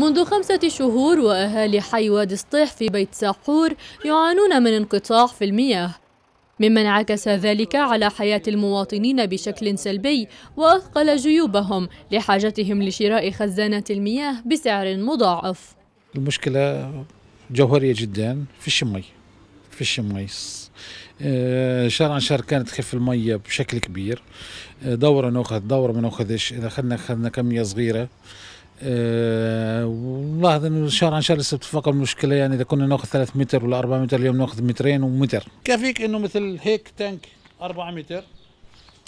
منذ خمسة شهور وأهالي حي وادي سطيح في بيت ساحور يعانون من انقطاع في المياه مما انعكس ذلك على حياة المواطنين بشكل سلبي وأثقل جيوبهم لحاجتهم لشراء خزانات المياه بسعر مضاعف المشكلة جوهرية جدا في الشمي في الشمي آه، شهر عن شهر كانت تخف المية بشكل كبير آه، دورة نأخذ دورة ما نأخذش إذا أخذنا أخذنا كمية صغيرة أه والله شهر عن شهر لسه بتتفاقم المشكله يعني اذا كنا ناخذ 3 متر ولا 4 متر اليوم ناخذ مترين ومتر كافيك انه مثل هيك تانك 4 متر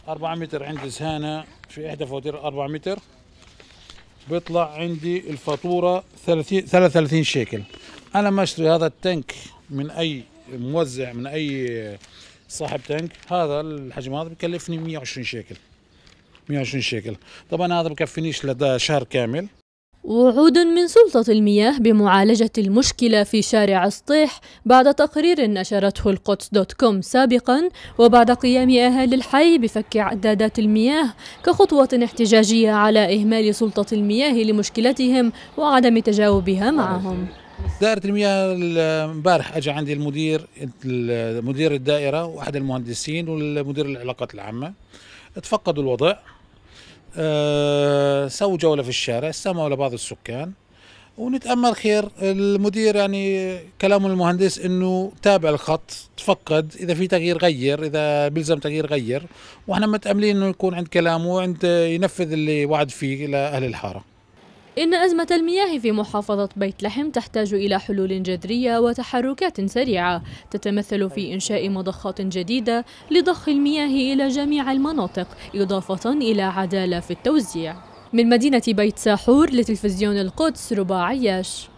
4 متر عندي زهانه في احدى فواتير 4 متر بيطلع عندي الفاتوره 30 33 شيكل انا ما اشتري هذا التانك من اي موزع من اي صاحب تانك هذا الحجم هذا بكلفني 120 شيكل 120 شيكل طبعا هذا بكفينيش لدى شهر كامل وعود من سلطة المياه بمعالجة المشكلة في شارع سطيح بعد تقرير نشرته القدس دوت كوم سابقا وبعد قيام أهالي الحي بفك عدادات المياه كخطوة احتجاجية على إهمال سلطة المياه لمشكلتهم وعدم تجاوبها معهم دائرة المياه امبارح اجى عندي المدير مدير الدائرة واحد المهندسين والمدير العلاقات العامة تفقدوا الوضع آه، سووا جولة في الشارع استمعوا لبعض السكان ونتأمل خير المدير يعني كلامه المهندس انه تابع الخط تفقد اذا في تغيير غير اذا بيلزم تغيير غير واحنا متأملين انه يكون عند كلامه وعند ينفذ اللي وعد فيه لاهل الحاره إن أزمة المياه في محافظة بيت لحم تحتاج إلى حلول جذرية وتحركات سريعة تتمثل في إنشاء مضخات جديدة لضخ المياه إلى جميع المناطق إضافة إلى عدالة في التوزيع من مدينة بيت ساحور لتلفزيون القدس رباع عياش